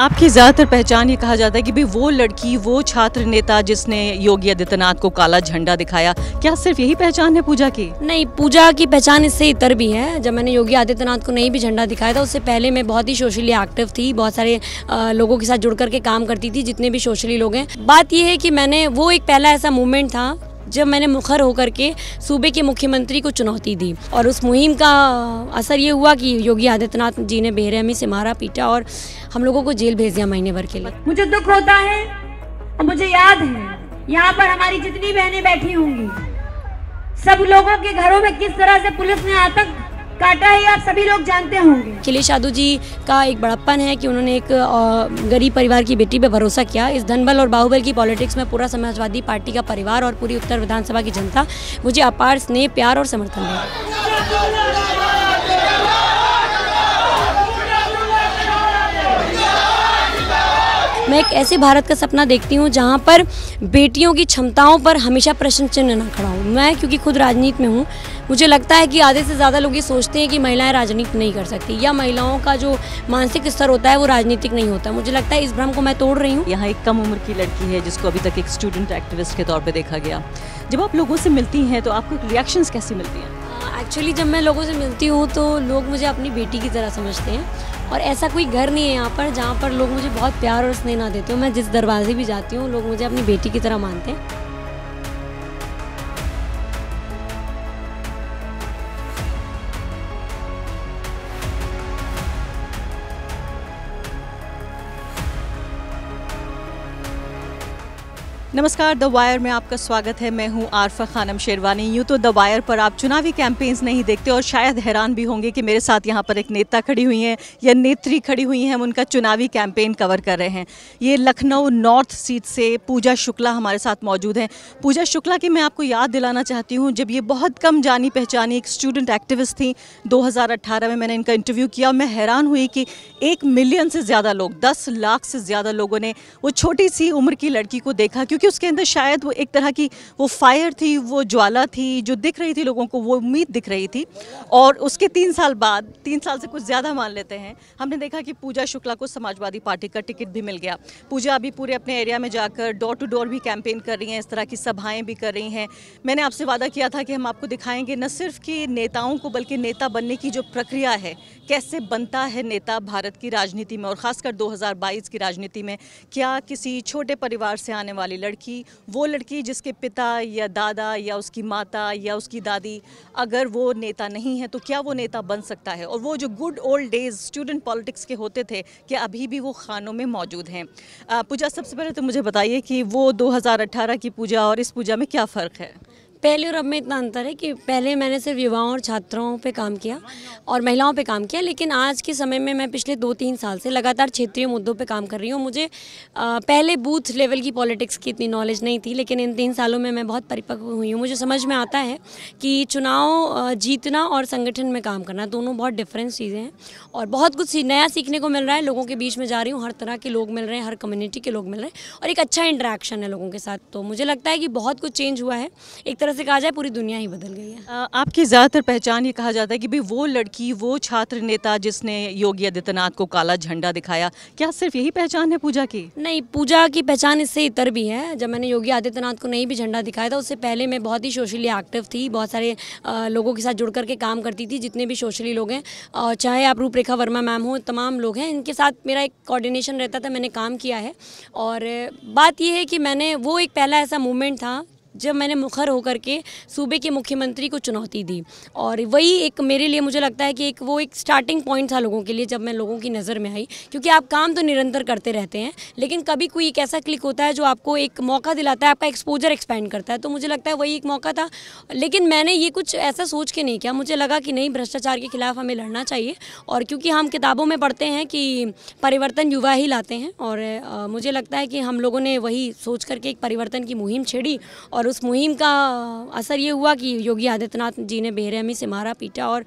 आपकी ज़्यादातर पहचान ये कहा जाता है कि भाई वो लड़की वो छात्र नेता जिसने योगी आदित्यनाथ को काला झंडा दिखाया क्या सिर्फ यही पहचान है पूजा की नहीं पूजा की पहचान इससे इतर भी है जब मैंने योगी आदित्यनाथ को नहीं भी झंडा दिखाया था उससे पहले मैं बहुत ही सोशली एक्टिव थी बहुत सारे लोगों के साथ जुड़ करके काम करती थी जितने भी सोशली लोग हैं बात यह है कि मैंने वो एक पहला ऐसा मूवमेंट था जब मैंने मुखर होकर के सूबे के मुख्यमंत्री को चुनौती दी और उस मुहिम का असर ये हुआ कि योगी आदित्यनाथ जी ने बेरहमी से मारा पीटा और हम लोगों को जेल भेज दिया महीने भर के लिए मुझे दुख होता है और मुझे याद है यहाँ पर हमारी जितनी बहनें बैठी होंगी सब लोगों के घरों में किस तरह से पुलिस ने आतंक काटा है आप सभी लोग जानते होंगे अखिलेश यादव जी का एक बड़प्पन है कि उन्होंने एक गरीब परिवार की बेटी पे भरोसा किया इस धनबल और बाहुबल की पॉलिटिक्स में पूरा समाजवादी पार्टी का परिवार और पूरी उत्तर विधानसभा की जनता मुझे अपार स्नेह प्यार और समर्थन दिया मैं एक ऐसे भारत का सपना देखती हूँ जहाँ पर बेटियों की क्षमताओं पर हमेशा प्रश्न चिन्ह न खड़ा हूँ मैं क्योंकि खुद राजनीति में हूँ मुझे लगता है कि आधे से ज़्यादा लोग ये सोचते हैं कि महिलाएं राजनीति नहीं कर सकती या महिलाओं का जो मानसिक स्तर होता है वो राजनीतिक नहीं होता मुझे लगता है इस भ्रम को मैं तोड़ रही हूँ यहाँ एक कम उम्र की लड़की है जिसको अभी तक एक स्टूडेंट एक्टिविस्ट के तौर पर देखा गया जब आप लोगों से मिलती हैं तो आपको रिएक्शंस कैसी मिलती हैं एक्चुअली जब मैं लोगों से मिलती हूँ तो लोग मुझे अपनी बेटी की तरह समझते हैं और ऐसा कोई घर नहीं है यहाँ पर जहाँ पर लोग मुझे बहुत प्यार और स्नेह ना देते हो मैं जिस दरवाजे भी जाती हूँ लोग मुझे अपनी बेटी की तरह मानते हैं नमस्कार द वायर में आपका स्वागत है मैं हूं आरफा खानम शेरवानी यूं तो द वायर पर आप चुनावी कैंपेन्स नहीं देखते और शायद हैरान भी होंगे कि मेरे साथ यहां पर एक नेता खड़ी हुई हैं या नेत्री खड़ी हुई हैं हम उनका चुनावी कैंपेन कवर कर रहे हैं ये लखनऊ नॉर्थ सीट से पूजा शुक्ला हमारे साथ मौजूद हैं पूजा शुक्ला की मैं आपको याद दिलाना चाहती हूँ जब ये बहुत कम जानी पहचानी एक स्टूडेंट एक्टिविस्ट थी दो में मैंने इनका इंटरव्यू किया और मैं हैरान हुई कि एक मिलियन से ज़्यादा लोग दस लाख से ज़्यादा लोगों ने वो छोटी सी उम्र की लड़की को देखा क्योंकि क्योंकि उसके अंदर शायद वो एक तरह की वो फायर थी वो ज्वाला थी जो दिख रही थी लोगों को वो उम्मीद दिख रही थी और उसके तीन साल बाद तीन साल से कुछ ज़्यादा मान लेते हैं हमने देखा कि पूजा शुक्ला को समाजवादी पार्टी का टिकट भी मिल गया पूजा अभी पूरे अपने एरिया में जाकर डोर टू डोर भी कैंपेन कर रही हैं इस तरह की सभाएँ भी कर रही हैं मैंने आपसे वादा किया था कि हम आपको दिखाएंगे न सिर्फ कि नेताओं को बल्कि नेता बनने की जो प्रक्रिया है कैसे बनता है नेता भारत की राजनीति में और ख़ासकर 2022 की राजनीति में क्या किसी छोटे परिवार से आने वाली लड़की लड़की वो लड़की जिसके पिता या दादा या उसकी माता या उसकी दादी अगर वो नेता नहीं है तो क्या वो नेता बन सकता है और वो जो good old days student politics के होते थे कि अभी भी वो खानों में मौजूद हैं पूजा सबसे पहले तो मुझे बताइए कि वो 2018 की पूजा और इस पूजा में क्या फ़र्क है पहले और अब में इतना अंतर है कि पहले मैंने सिर्फ युवाओं और छात्रों पे काम किया और महिलाओं पे काम किया लेकिन आज के समय में मैं पिछले दो तीन साल से लगातार क्षेत्रीय मुद्दों पे काम कर रही हूँ मुझे आ, पहले बूथ लेवल की पॉलिटिक्स की इतनी नॉलेज नहीं थी लेकिन इन तीन सालों में मैं बहुत परिपक्व हुई हूँ मुझे समझ में आता है कि चुनाव जीतना और संगठन में काम करना दोनों बहुत डिफरेंस चीज़ें हैं और बहुत कुछ नया सीखने को मिल रहा है लोगों के बीच में जा रही हूँ हर तरह के लोग मिल रहे हैं हर कम्युनिटी के लोग मिल रहे हैं और एक अच्छा इंटरेक्शन है लोगों के साथ तो मुझे लगता है कि बहुत कुछ चेंज हुआ है एक तरह तरह से कहा जाए पूरी दुनिया ही बदल गई है आपकी ज़्यादातर पहचान ये कहा जाता है कि भाई वो लड़की वो छात्र नेता जिसने योगी आदित्यनाथ को काला झंडा दिखाया क्या सिर्फ यही पहचान है पूजा की नहीं पूजा की पहचान इससे इतर भी है जब मैंने योगी आदित्यनाथ को नहीं भी झंडा दिखाया था उससे पहले मैं बहुत ही सोशली एक्टिव थी बहुत सारे लोगों के साथ जुड़ करके काम करती थी जितने भी सोशली लोग हैं चाहे आप रूपरेखा वर्मा मैम हो तमाम लोग हैं इनके साथ मेरा एक कोऑर्डिनेशन रहता था मैंने काम किया है और बात यह है कि मैंने वो एक पहला ऐसा मूवमेंट था जब मैंने मुखर होकर के सूबे के मुख्यमंत्री को चुनौती दी और वही एक मेरे लिए मुझे लगता है कि एक वो एक स्टार्टिंग पॉइंट था लोगों के लिए जब मैं लोगों की नज़र में आई क्योंकि आप काम तो निरंतर करते रहते हैं लेकिन कभी कोई एक ऐसा क्लिक होता है जो आपको एक मौका दिलाता है आपका एक्सपोजर एक्सपैंड करता है तो मुझे लगता है वही एक मौका था लेकिन मैंने ये कुछ ऐसा सोच के नहीं किया मुझे लगा कि नहीं भ्रष्टाचार के खिलाफ हमें लड़ना चाहिए और क्योंकि हम किताबों में पढ़ते हैं कि परिवर्तन युवा ही लाते हैं और मुझे लगता है कि हम लोगों ने वही सोच करके एक परिवर्तन की मुहिम छेड़ी और उस मुहिम का असर ये हुआ कि योगी आदित्यनाथ जी ने बेरहमी से मारा पीटा और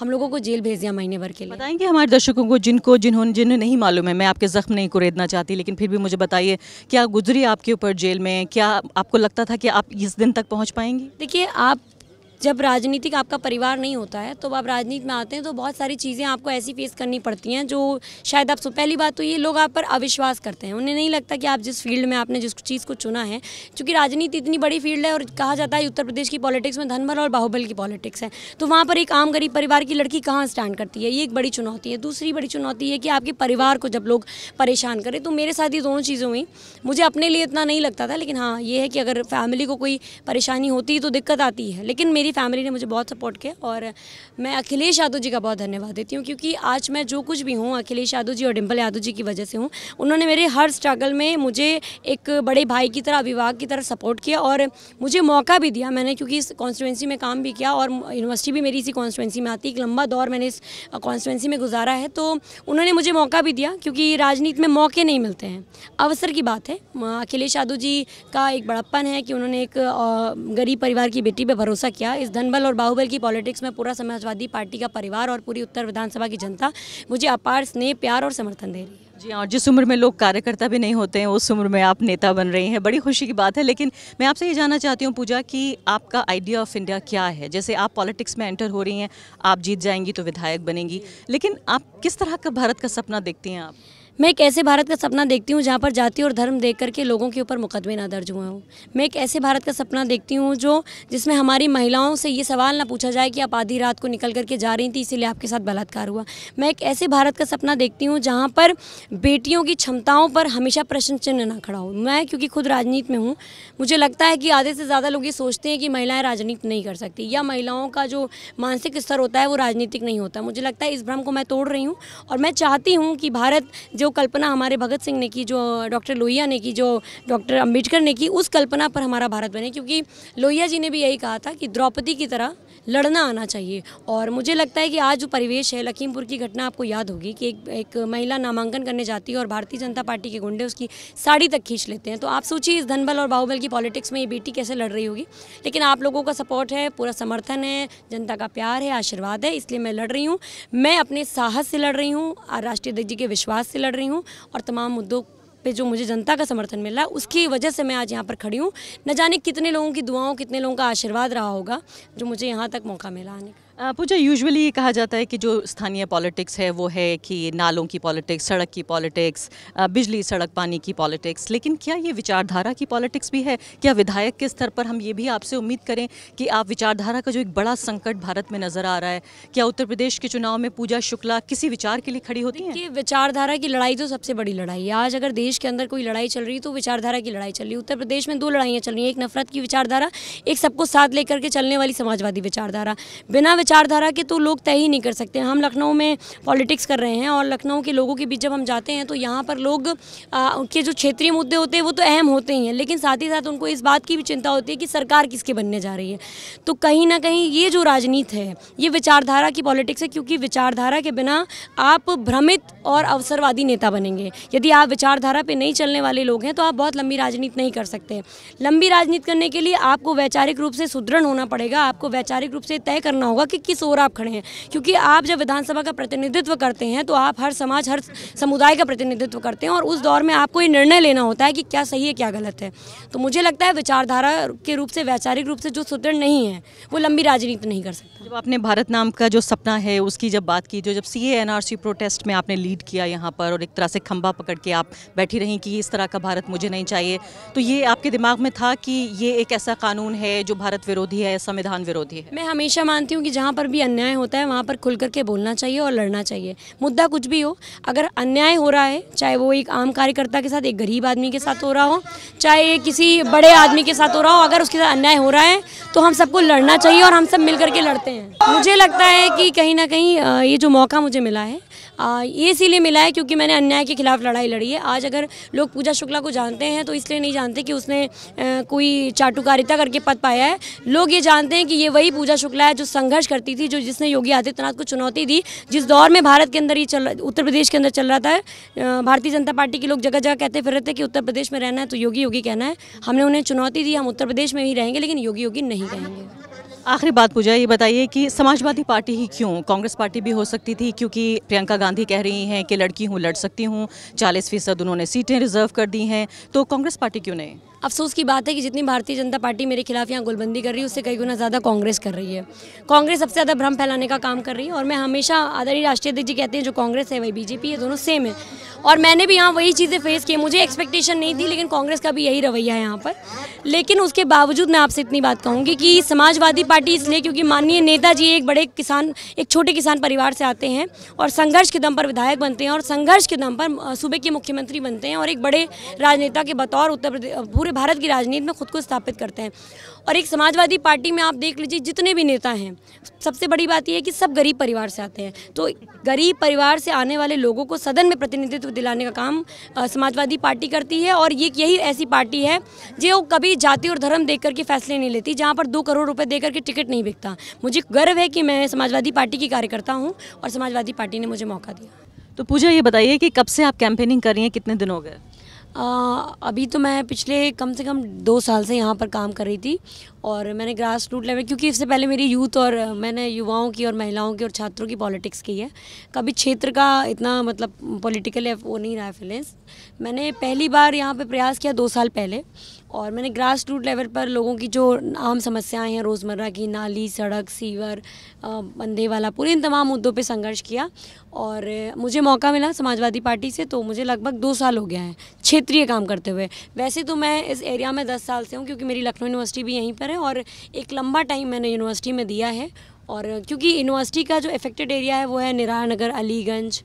हम लोगों को जेल भेज दिया महीने भर के लिए बताएंगे हमारे दर्शकों को जिनको जिन्होंने जिन्हें नहीं मालूम है मैं आपके ज़ख्म नहीं कुरेदना चाहती लेकिन फिर भी मुझे बताइए क्या गुजरी आपके ऊपर जेल में क्या आपको लगता था कि आप इस दिन तक पहुँच पाएंगी देखिए आप जब राजनीतिक आपका परिवार नहीं होता है तो आप राजनीति में आते हैं तो बहुत सारी चीज़ें आपको ऐसी फेस करनी पड़ती हैं जो शायद आप पहली बात तो ये लोग आप पर अविश्वास करते हैं उन्हें नहीं लगता कि आप जिस फील्ड में आपने जिस चीज़ को चुना है क्योंकि राजनीति इतनी बड़ी फील्ड है और कहा जाता है उत्तर प्रदेश की पॉलिटिक्स में धनबल और बाहुबल की पॉलिटिक्स है तो वहाँ पर एक आम गरीब परिवार की लड़की कहाँ स्टैंड करती है ये एक बड़ी चुनौती है दूसरी बड़ी चुनौती है कि आपके परिवार को जब लोग परेशान करें तो मेरे साथ ये दोनों चीज़ें हुई मुझे अपने लिए इतना नहीं लगता था लेकिन हाँ ये है कि अगर फैमिली को कोई परेशानी होती तो दिक्कत आती है लेकिन मेरी फैमिली ने मुझे बहुत सपोर्ट किया और मैं अखिलेश यादव जी का बहुत धन्यवाद देती हूँ क्योंकि आज मैं जो कुछ भी हूँ अखिलेश यादव जी और डिम्पल यादव जी की वजह से हूँ उन्होंने मेरे हर स्ट्रगल में मुझे एक बड़े भाई की तरह अभिभाग की तरह सपोर्ट किया और मुझे मौका भी दिया मैंने क्योंकि इस कॉन्स्टिटेंसी में काम भी किया और यूनिवर्सिटी भी मेरी इसी कॉन्स्टिटेंसी में आती एक लंबा दौर मैंने इस कॉन्स्टिटेंसी में गुजारा है तो उन्होंने मुझे मौका भी दिया क्योंकि राजनीति में मौके नहीं मिलते हैं अवसर की बात है अखिलेश यादव जी का एक बड़प्पन है कि उन्होंने एक गरीब परिवार की बेटी पर भरोसा किया इस धनबल और बाहुबल की पॉलिटिक्स में पूरा समाजवादी पार्टी का परिवार और पूरी उत्तर विधानसभा की जनता मुझे अपार स्नेह प्यार और समर्थन दे रही है जी और हाँ, जिस उम्र में लोग कार्यकर्ता भी नहीं होते हैं उस उम्र में आप नेता बन रही हैं बड़ी खुशी की बात है लेकिन मैं आपसे ये जानना चाहती हूँ पूजा कि आपका आइडिया ऑफ इंडिया क्या है जैसे आप पॉलिटिक्स में एंटर हो रही हैं आप जीत जाएंगी तो विधायक बनेंगी लेकिन आप किस तरह का भारत का सपना देखती हैं आप मैं एक ऐसे भारत का सपना देखती हूँ जहाँ पर जाति और धर्म देख करके लोगों के ऊपर मुकदमे ना दर्ज हुए हों मैं एक ऐसे भारत का सपना देखती हूँ जो जिसमें हमारी महिलाओं से ये सवाल ना पूछा जाए कि आप आधी रात को निकल करके जा रही थी इसीलिए आपके साथ बलात्कार हुआ मैं एक ऐसे भारत का सपना देखती हूँ जहाँ पर बेटियों की क्षमताओं पर हमेशा प्रश्न चिन्ह ना खड़ा हो मैं क्योंकि खुद राजनीति में हूँ मुझे लगता है कि आधे से ज़्यादा लोग ये सोचते हैं कि महिलाएँ राजनीति नहीं कर सकती या महिलाओं का जो मानसिक स्तर होता है वो राजनीतिक नहीं होता मुझे लगता है इस भ्रम को मैं तोड़ रही हूँ और मैं चाहती हूँ कि भारत जो जो कल्पना हमारे भगत सिंह ने की जो डॉक्टर लोहिया ने की जो डॉक्टर अम्बेडकर ने की उस कल्पना पर हमारा भारत बने क्योंकि लोहिया जी ने भी यही कहा था कि द्रौपदी की तरह लड़ना आना चाहिए और मुझे लगता है कि आज जो परिवेश है लखीमपुर की घटना आपको याद होगी कि एक, एक महिला नामांकन करने जाती है और भारतीय जनता पार्टी के गुंडे उसकी साड़ी तक खींच लेते हैं तो आप सोचिए इस धनबल और बाहुबल की पॉलिटिक्स में ये बेटी कैसे लड़ रही होगी लेकिन आप लोगों का सपोर्ट है पूरा समर्थन है जनता का प्यार है आशीर्वाद है इसलिए मैं लड़ रही हूँ मैं अपने साहस से लड़ रही हूँ राष्ट्रीय अध्यक्ष जी के विश्वास से लड़ रही हूँ और तमाम मुद्दों पे जो मुझे जनता का समर्थन मिला है उसकी वजह से मैं आज यहाँ पर खड़ी हूँ न जाने कितने लोगों की दुआओं कितने लोगों का आशीर्वाद रहा होगा जो मुझे यहाँ तक मौका मिला आने का पूजा यूजुअली ये कहा जाता है कि जो स्थानीय पॉलिटिक्स है वो है कि नालों की पॉलिटिक्स सड़क की पॉलिटिक्स बिजली सड़क पानी की पॉलिटिक्स लेकिन क्या ये विचारधारा की पॉलिटिक्स भी है क्या विधायक के स्तर पर हम ये भी आपसे उम्मीद करें कि आप विचारधारा का जो एक बड़ा संकट भारत में नज़र आ रहा है क्या उत्तर प्रदेश के चुनाव में पूजा शुक्ला किसी विचार के लिए खड़ी होती है कि विचारधारा की लड़ाई तो सबसे बड़ी लड़ाई है आज अगर देश के अंदर कोई लड़ाई चल रही है तो विचारधारा की लड़ाई चल रही है उत्तर प्रदेश में दो लड़ाइयाँ चल रही हैं एक नफरत की विचारधारा एक सबको साथ लेकर के चलने वाली समाजवादी विचारधारा बिना विचारधारा के तो लोग तय ही नहीं कर सकते हम लखनऊ में पॉलिटिक्स कर रहे हैं और लखनऊ के लोगों के बीच जब हम जाते हैं तो यहाँ पर लोग के जो क्षेत्रीय मुद्दे होते हैं वो तो अहम होते ही हैं लेकिन साथ ही साथ उनको इस बात की भी चिंता होती है कि सरकार किसके बनने जा रही है तो कहीं ना कहीं ये जो राजनीति है ये विचारधारा की पॉलिटिक्स है क्योंकि विचारधारा के बिना आप भ्रमित और अवसरवादी नेता बनेंगे यदि आप विचारधारा पर नहीं चलने वाले लोग हैं तो आप बहुत लंबी राजनीति नहीं कर सकते लंबी राजनीति करने के लिए आपको वैचारिक रूप से सुदृढ़ होना पड़ेगा आपको वैचारिक रूप से तय करना होगा कि कि किस ओर आप खड़े हैं क्योंकि आप जब विधानसभा का प्रतिनिधित्व करते हैं तो आप हर समाज हर समुदाय का प्रतिनिधित्व करते हैं और उस दौर में आपको ये निर्णय लेना होता है कि क्या सही है क्या गलत है तो मुझे लगता है विचारधारा के रूप से वैचारिक रूप से जो सुदृढ़ नहीं है वो लंबी राजनीति नहीं कर सकते जब आपने भारत नाम का जो सपना है उसकी जब बात की जो जब सी सी प्रोटेस्ट में आपने लीड किया यहाँ पर और एक तरह से खंबा पकड़ के आप बैठी रहीं कि इस तरह का भारत मुझे नहीं चाहिए तो ये आपके दिमाग में था कि ये एक ऐसा कानून है जो भारत विरोधी है संविधान विरोधी है मैं हमेशा मानती हूँ कि जहाँ पर भी अन्याय होता है वहाँ पर खुल करके बोलना चाहिए और लड़ना चाहिए मुद्दा कुछ भी हो अगर अन्याय हो रहा है चाहे वो एक आम कार्यकर्ता के साथ एक गरीब आदमी के साथ हो रहा हो चाहे किसी बड़े आदमी के साथ हो रहा हो अगर उसके साथ अन्याय हो रहा है तो हम सबको लड़ना चाहिए और हम सब मिल करके लड़ते हैं हैं मुझे लगता है कि कहीं ना कहीं ये जो मौका मुझे मिला है ये इसीलिए मिला है क्योंकि मैंने अन्याय के खिलाफ लड़ाई लड़ी है आज अगर लोग पूजा शुक्ला को जानते हैं तो इसलिए नहीं जानते कि उसने कोई चाटुकारिता करके पद पाया है लोग ये जानते हैं कि ये वही पूजा शुक्ला है जो संघर्ष करती थी जो जिसने योगी आदित्यनाथ को चुनौती दी जिस दौर में भारत के अंदर ये चल उत्तर प्रदेश के अंदर चल रहा था भारतीय जनता पार्टी के लोग जगह जगह कहते फिर रहे थे कि उत्तर प्रदेश में रहना है तो योगी योगी कहना है हमने उन्हें चुनौती दी हम उत्तर प्रदेश में ही रहेंगे लेकिन योगी योगी नहीं कहेंगे आखिरी बात पूजा ये बताइए कि समाजवादी पार्टी ही क्यों कांग्रेस पार्टी भी हो सकती थी क्योंकि प्रियंका गांधी कह रही हैं कि लड़की हूँ लड़ सकती हूँ चालीस फीसद उन्होंने सीटें रिजर्व कर दी हैं तो कांग्रेस पार्टी क्यों नहीं अफसोस की बात है कि जितनी भारतीय जनता पार्टी मेरे खिलाफ यहाँ गोलबंदी कर रही है उससे कई गुना ज़्यादा कांग्रेस कर रही है कांग्रेस सबसे ज़्यादा भ्रम फैलाने का काम कर रही है और मैं हमेशा आदरणीय राष्ट्रीय अध्यक्ष जी कहते हैं जो कांग्रेस है वही बीजेपी है दोनों सेम है और मैंने भी यहाँ वही चीज़ें फेस की मुझे एक्सपेक्टेशन नहीं थी लेकिन कांग्रेस का भी यही रवैया है यहाँ पर लेकिन उसके बावजूद मैं आपसे इतनी बात कहूँगी कि समाजवादी पार्टी इसलिए क्योंकि माननीय नेता जी एक बड़े किसान एक छोटे किसान परिवार से आते हैं और संघर्ष के दम पर विधायक बनते हैं और संघर्ष के दम पर सूबे के मुख्यमंत्री बनते हैं और एक बड़े राजनेता के बतौर उत्तर प्रदेश पूरे भारत की राजनीति में खुद को स्थापित करते हैं और एक समाजवादी पार्टी में आप देख लीजिए जितने भी नेता हैं सबसे बड़ी बात यह है कि सब गरीब परिवार से आते हैं तो गरीब परिवार से आने वाले लोगों को सदन में प्रतिनिधित्व दिलाने का काम समाजवादी पार्टी करती है और ये यही ऐसी पार्टी है जो कभी जाति और धर्म देख करके फैसले नहीं लेती जहाँ पर दो करोड़ रुपये दे करके टिकट नहीं बिकता मुझे गर्व है कि मैं समाजवादी पार्टी की कार्यकर्ता हूँ और समाजवादी पार्टी ने मुझे मौका दिया तो पूजा ये बताइए कि कब से आप कैंपेनिंग कर रही हैं कितने दिन हो गए अभी तो मैं पिछले कम से कम दो साल से यहाँ पर काम कर रही थी और मैंने ग्रास रूट लेवल क्योंकि इससे पहले मेरी यूथ और मैंने युवाओं की और महिलाओं की और छात्रों की पॉलिटिक्स की है कभी क्षेत्र का इतना मतलब पॉलिटिकल वो नहीं रहा है फिलेंस मैंने पहली बार यहाँ पे प्रयास किया दो साल पहले और मैंने ग्रास रूट लेवल पर लोगों की जो आम समस्याएं हैं रोज़मर्रा की नाली सड़क सीवर बंधे वाला पूरे इन तमाम मुद्दों पे संघर्ष किया और मुझे मौका मिला समाजवादी पार्टी से तो मुझे लगभग दो साल हो गया है क्षेत्रीय काम करते हुए वैसे तो मैं इस एरिया में दस साल से हूँ क्योंकि मेरी लखनऊ यूनिवर्सिटी भी यहीं पर है है और एक लंबा टाइम मैंने यूनिवर्सिटी में दिया है और क्योंकि यूनिवर्सिटी का जो इफेक्टेड एरिया है वो है नगर अलीगंज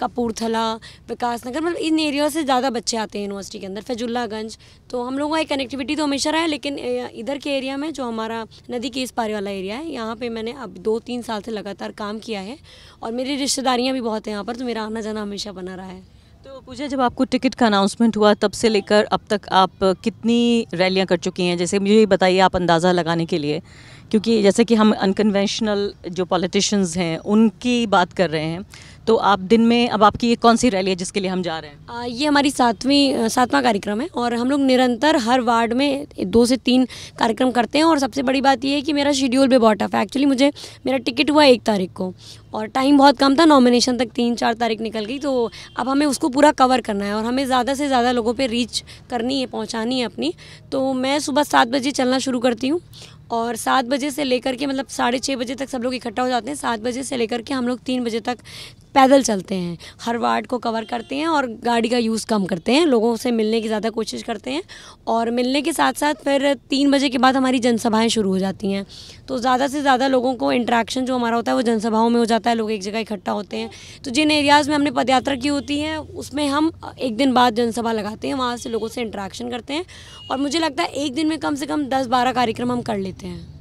कपूरथला विकास नगर मतलब इन एरिया से ज़्यादा बच्चे आते हैं यूनिवर्सिटी के अंदर फैजुल्लागंज तो हम लोगों का एक कनेक्टिविटी तो हमेशा रहा है लेकिन इधर के एरिया में जो हमारा नदी के इस पारे वाला एरिया है यहाँ पे मैंने अब दो तीन साल से लगातार काम किया है और मेरी रिश्तेदारियाँ भी बहुत हैं यहाँ पर तो मेरा आना जाना हमेशा बना रहा है तो पूजा जब आपको टिकट का अनाउंसमेंट हुआ तब से लेकर अब तक आप कितनी रैलियां कर चुकी हैं जैसे मुझे बताइए आप अंदाज़ा लगाने के लिए क्योंकि जैसे कि हम अनकन्वेंशनल जो पॉलिटिशियंस हैं उनकी बात कर रहे हैं तो आप दिन में अब आपकी ये कौन सी रैली है जिसके लिए हम जा रहे हैं आ, ये हमारी सातवीं सातवां कार्यक्रम है और हम लोग निरंतर हर वार्ड में दो से तीन कार्यक्रम करते हैं और सबसे बड़ी बात यह है कि मेरा शेड्यूल भी बहुत टफ है एक्चुअली मुझे मेरा टिकट हुआ एक तारीख को और टाइम बहुत कम था नॉमिनेशन तक तीन चार तारीख निकल गई तो अब हमें उसको पूरा कवर करना है और हमें ज़्यादा से ज़्यादा लोगों पर रीच करनी है पहुँचानी है अपनी तो मैं सुबह सात बजे चलना शुरू करती हूँ और सात बजे से लेकर के मतलब साढ़े छः बजे तक सब लोग इकट्ठा हो जाते हैं सात बजे से लेकर के हम लोग तीन बजे तक पैदल चलते हैं हर वार्ड को कवर करते हैं और गाड़ी का यूज़ कम करते हैं लोगों से मिलने की ज़्यादा कोशिश करते हैं और मिलने के साथ साथ फिर तीन बजे के बाद हमारी जनसभाएँ शुरू हो जाती हैं तो ज़्यादा से ज़्यादा लोगों को इंट्रैक्शन जो हमारा होता है वो जनसभाओं में हो जाता है लोग एक जगह इकट्ठा होते हैं तो जिन एरियाज़ में हमने पदयात्रा की होती है उसमें हम एक दिन बाद जनसभा लगाते हैं वहाँ से लोगों से इंट्रैक्शन करते हैं और मुझे लगता है एक दिन में कम से कम दस बारह कार्यक्रम हम कर लेते हैं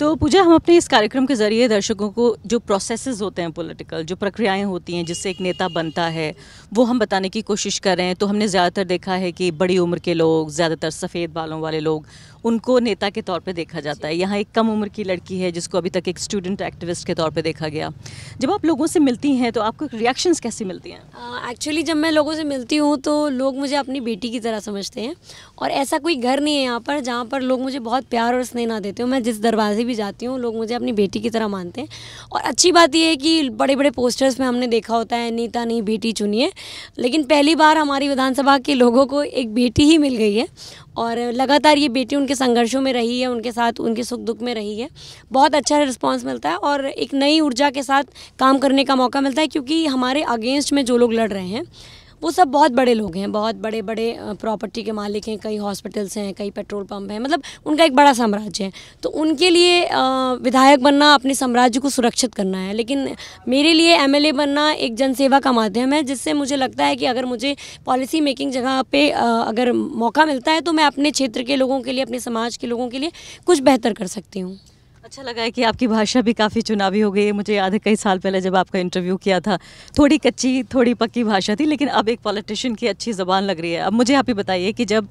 तो पूजा हम अपने इस कार्यक्रम के ज़रिए दर्शकों को जो प्रोसेसेस होते हैं पॉलिटिकल जो प्रक्रियाएं होती हैं जिससे एक नेता बनता है वो हम बताने की कोशिश कर रहे हैं तो हमने ज़्यादातर देखा है कि बड़ी उम्र के लोग ज़्यादातर सफ़ेद बालों वाले लोग उनको नेता के तौर पर देखा जाता है यहाँ एक कम उम्र की लड़की है जिसको अभी तक एक स्टूडेंट एक्टिविस्ट के तौर पर देखा गया जब आप लोगों से मिलती हैं तो आपको रिएक्शंस कैसे मिलती हैं एक्चुअली जब मैं लोगों से मिलती हूँ तो लोग मुझे अपनी बेटी की तरह समझते हैं और ऐसा कोई घर नहीं है यहाँ पर जहाँ पर लोग मुझे बहुत प्यार और स्नेह ना देते हो मैं जिस दरवाजे भी जाती हूँ लोग मुझे अपनी बेटी की तरह मानते हैं और अच्छी बात यह है कि बड़े बड़े पोस्टर्स में हमने देखा होता है नीता नहीं बेटी चुनिए लेकिन पहली बार हमारी विधानसभा के लोगों को एक बेटी ही मिल गई है और लगातार ये बेटी उनके संघर्षों में रही है उनके साथ उनके सुख दुख में रही है बहुत अच्छा रिस्पांस मिलता है और एक नई ऊर्जा के साथ काम करने का मौका मिलता है क्योंकि हमारे अगेंस्ट में जो लोग लड़ रहे हैं वो सब बहुत बड़े लोग हैं बहुत बड़े बड़े प्रॉपर्टी के मालिक हैं कई हॉस्पिटल्स हैं कई पेट्रोल पंप हैं मतलब उनका एक बड़ा साम्राज्य है तो उनके लिए विधायक बनना अपने साम्राज्य को सुरक्षित करना है लेकिन मेरे लिए एम बनना एक जनसेवा का माध्यम है जिससे मुझे लगता है कि अगर मुझे पॉलिसी मेकिंग जगह पर अगर मौका मिलता है तो मैं अपने क्षेत्र के लोगों के लिए अपने समाज के लोगों के लिए कुछ बेहतर कर सकती हूँ अच्छा लगा है कि आपकी भाषा भी काफ़ी चुनावी हो गई है मुझे याद है कई साल पहले जब आपका इंटरव्यू किया था थोड़ी कच्ची थोड़ी पक्की भाषा थी लेकिन अब एक पॉलिटिशियन की अच्छी ज़बान लग रही है अब मुझे आप ही बताइए कि जब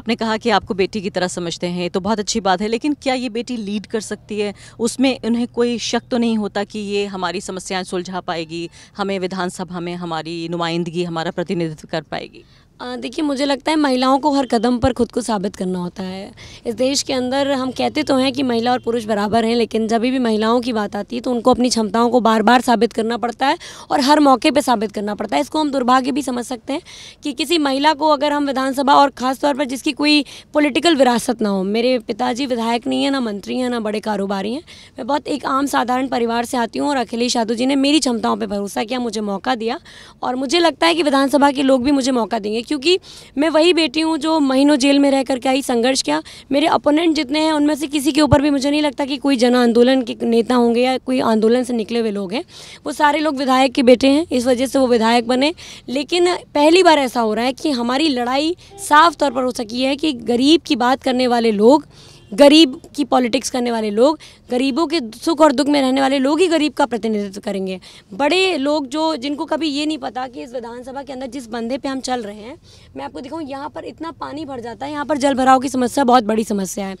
आपने कहा कि आपको बेटी की तरह समझते हैं तो बहुत अच्छी बात है लेकिन क्या ये बेटी लीड कर सकती है उसमें उन्हें कोई शक तो नहीं होता कि ये हमारी समस्याएँ सुलझा पाएगी हमें विधानसभा में हमारी नुमाइंदगी हमारा प्रतिनिधित्व कर पाएगी देखिए मुझे लगता है महिलाओं को हर कदम पर खुद को साबित करना होता है इस देश के अंदर हम कहते तो हैं कि महिला और पुरुष बराबर हैं लेकिन जब भी महिलाओं की बात आती है तो उनको अपनी क्षमताओं को बार बार साबित करना पड़ता है और हर मौके पर साबित करना पड़ता है इसको हम दुर्भाग्य भी समझ सकते हैं कि किसी महिला को अगर हम विधानसभा और ख़ासतौर पर जिसकी कोई पोलिटिकल विरासत ना हो मेरे पिताजी विधायक नहीं है ना मंत्री हैं ना बड़े कारोबारी हैं मैं बहुत एक आम साधारण परिवार से आती हूँ और अखिलेश यादव जी ने मेरी क्षमताओं पर भरोसा किया मुझे मौका दिया और मुझे लगता है कि विधानसभा के लोग भी मुझे मौका देंगे क्योंकि मैं वही बेटी हूँ जो महीनों जेल में रह करके आई संघर्ष किया मेरे अपोनेंट जितने हैं उनमें से किसी के ऊपर भी मुझे नहीं लगता कि कोई जन आंदोलन के नेता होंगे या कोई आंदोलन से निकले हुए लोग हैं वो सारे लोग विधायक के बेटे हैं इस वजह से वो विधायक बने लेकिन पहली बार ऐसा हो रहा है कि हमारी लड़ाई साफ तौर पर हो सकी है कि गरीब की बात करने वाले लोग गरीब की पॉलिटिक्स करने वाले लोग गरीबों के सुख और दुख में रहने वाले लोग ही गरीब का प्रतिनिधित्व करेंगे बड़े लोग जो जिनको कभी ये नहीं पता कि इस विधानसभा के अंदर जिस बंधे पे हम चल रहे हैं मैं आपको दिखाऊँ यहाँ पर इतना पानी भर जाता है यहाँ पर जल भराव की समस्या बहुत बड़ी समस्या है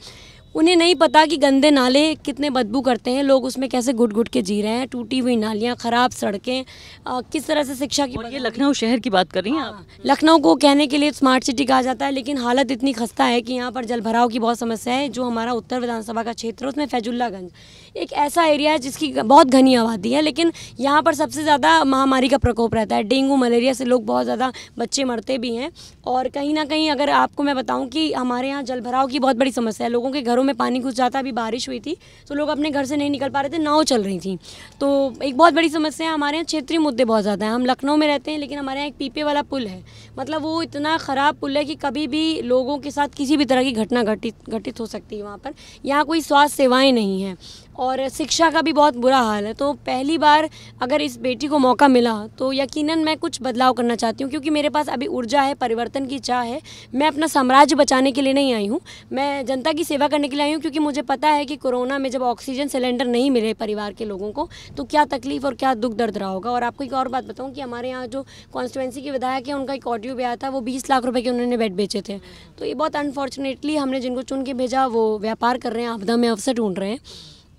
उन्हें नहीं पता कि गंदे नाले कितने बदबू करते हैं लोग उसमें कैसे घुट घुट के जी रहे हैं टूटी हुई नालियाँ ख़राब सड़कें किस तरह से शिक्षा की ये लखनऊ शहर की बात कर रही हैं आप हाँ, लखनऊ को कहने के लिए स्मार्ट सिटी कहा जाता है लेकिन हालत इतनी खस्ता है कि यहाँ पर जल भराव की बहुत समस्या है जो हमारा उत्तर विधानसभा का क्षेत्र है उसमें फैजुल्लागंज एक ऐसा एरिया है जिसकी बहुत घनी आबादी है लेकिन यहाँ पर सबसे ज़्यादा महामारी का प्रकोप रहता है डेंगू मलेरिया से लोग बहुत ज़्यादा बच्चे मरते भी हैं और कहीं ना कहीं अगर आपको मैं बताऊँ कि हमारे यहाँ जल की बहुत बड़ी समस्या है लोगों के घरों में पानी घुस जाता अभी बारिश हुई थी तो लोग अपने घर से नहीं निकल पा रहे थे नाव चल रही थी तो एक बहुत बड़ी समस्या है हमारे यहाँ क्षेत्रीय मुद्दे बहुत ज़्यादा हैं हम लखनऊ में रहते हैं लेकिन हमारे यहाँ एक पीपे वाला पुल है मतलब वो इतना ख़राब पुल है कि कभी भी लोगों के साथ किसी भी तरह की घटना घटित घटित हो सकती है वहाँ पर यहाँ कोई स्वास्थ्य सेवाएँ नहीं हैं और शिक्षा का भी बहुत बुरा हाल है तो पहली बार अगर इस बेटी को मौका मिला तो यकीनन मैं कुछ बदलाव करना चाहती हूँ क्योंकि मेरे पास अभी ऊर्जा है परिवर्तन की चाह है मैं अपना साम्राज्य बचाने के लिए नहीं आई हूँ मैं जनता की सेवा करने के लिए आई हूँ क्योंकि मुझे पता है कि कोरोना में जब ऑक्सीजन सिलेंडर नहीं मिले परिवार के लोगों को तो क्या तकलीफ और क्या दुख दर्द रहा होगा और आपको एक और बात बताऊँ कि हमारे यहाँ जो कॉन्स्टिटेंसी के विधायक हैं उनका एक ऑडियो भी आया था वो बीस लाख रुपये के उन्होंने बेड बेचे थे तो ये बहुत अनफॉर्चुनेटली हमने जिनको चुन के भेजा वो व्यापार कर रहे हैं आपदा में अवसर ढूंढ रहे हैं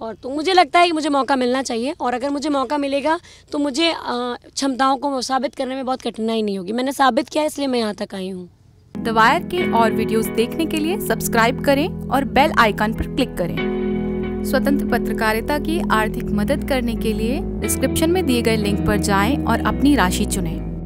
और तो मुझे लगता है कि मुझे मौका मिलना चाहिए और अगर मुझे मौका मिलेगा तो मुझे क्षमताओं को साबित करने में बहुत कठिनाई नहीं होगी मैंने साबित किया इसलिए मैं यहाँ तक आई हूँ दवायर के और वीडियोस देखने के लिए सब्सक्राइब करें और बेल आइकन पर क्लिक करें स्वतंत्र पत्रकारिता की आर्थिक मदद करने के लिए डिस्क्रिप्शन में दिए गए लिंक पर जाएं और अपनी राशि चुनें